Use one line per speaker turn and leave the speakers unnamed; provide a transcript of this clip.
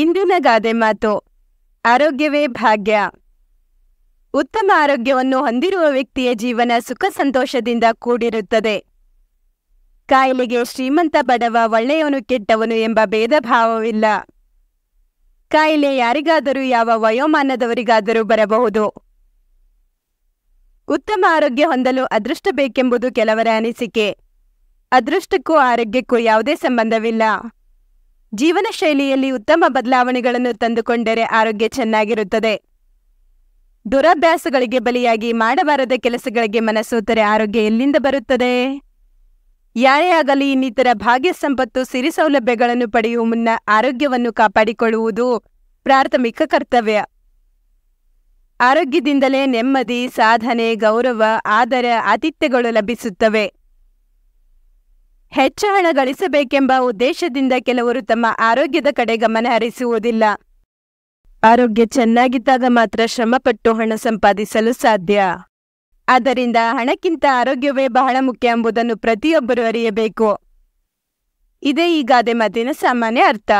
ಇಂದಿನ ಗಾದೆ ಮಾತು ಆರೋಗ್ಯವೇ ಭಾಗ್ಯ ಉತ್ತಮ ಆರೋಗ್ಯವನ್ನು ಹೊಂದಿರುವ ವ್ಯಕ್ತಿಯ ಜೀವನ ಸುಖ ಸಂತೋಷದಿಂದ ಕೂಡಿರುತ್ತದೆ ಕಾಯಿಲೆಗೆ ಶ್ರೀಮಂತ ಬಡವ ಒಳ್ಳೆಯವನು ಕೆಟ್ಟವನು ಎಂಬ ಭೇದ ಭಾವವಿಲ್ಲ ಕಾಯಿಲೆ ಯಾರಿಗಾದರೂ ಯಾವ ವಯೋಮಾನದವರಿಗಾದರೂ ಬರಬಹುದು ಉತ್ತಮ ಆರೋಗ್ಯ ಹೊಂದಲು ಅದೃಷ್ಟ ಬೇಕೆಂಬುದು ಕೆಲವರ ಅನಿಸಿಕೆ ಅದೃಷ್ಟಕ್ಕೂ ಆರೋಗ್ಯಕ್ಕೂ ಯಾವುದೇ ಸಂಬಂಧವಿಲ್ಲ ಜೀವನ ಶೈಲಿಯಲ್ಲಿ ಉತ್ತಮ ಬದಲಾವಣೆಗಳನ್ನು ತಂದುಕೊಂಡರೆ ಆರೋಗ್ಯ ಚೆನ್ನಾಗಿರುತ್ತದೆ ದುರಭ್ಯಾಸಗಳಿಗೆ ಬಲಿಯಾಗಿ ಮಾಡಬಾರದ ಕೆಲಸಗಳಿಗೆ ಮನಸೋತರೆ ಆರೋಗ್ಯ ಎಲ್ಲಿಂದ ಬರುತ್ತದೆ ಯಾರೇ ಆಗಲಿ ಇನ್ನಿತರ ಭಾಗ್ಯ ಸಂಪತ್ತು ಸಿರಿ ಸೌಲಭ್ಯಗಳನ್ನು ಪಡೆಯುವ ಮುನ್ನ ಆರೋಗ್ಯವನ್ನು ಕಾಪಾಡಿಕೊಳ್ಳುವುದು ಪ್ರಾಥಮಿಕ ಕರ್ತವ್ಯ ಆರೋಗ್ಯದಿಂದಲೇ ನೆಮ್ಮದಿ ಸಾಧನೆ ಗೌರವ ಆದರ ಆತಿಥ್ಯಗಳು ಲಭಿಸುತ್ತವೆ ಹೆಚ್ಚು ಹಣ ಗಳಿಸಬೇಕೆಂಬ ಉದ್ದೇಶದಿಂದ ಕೆಲವರು ತಮ್ಮ ಆರೋಗ್ಯದ ಕಡೆ ಗಮನ ಹರಿಸುವುದಿಲ್ಲ ಆರೋಗ್ಯ ಚೆನ್ನಾಗಿದ್ದಾಗ ಮಾತ್ರ ಶ್ರಮಪಟ್ಟು ಹಣ ಸಂಪಾದಿಸಲು ಸಾಧ್ಯ ಆದ್ದರಿಂದ ಹಣಕ್ಕಿಂತ ಆರೋಗ್ಯವೇ ಬಹಳ ಮುಖ್ಯ ಎಂಬುದನ್ನು ಪ್ರತಿಯೊಬ್ಬರು ಅರಿಯಬೇಕು ಇದೇ ಈಗಾದೆ ಮಾತಿನ ಸಾಮಾನ್ಯ ಅರ್ಥ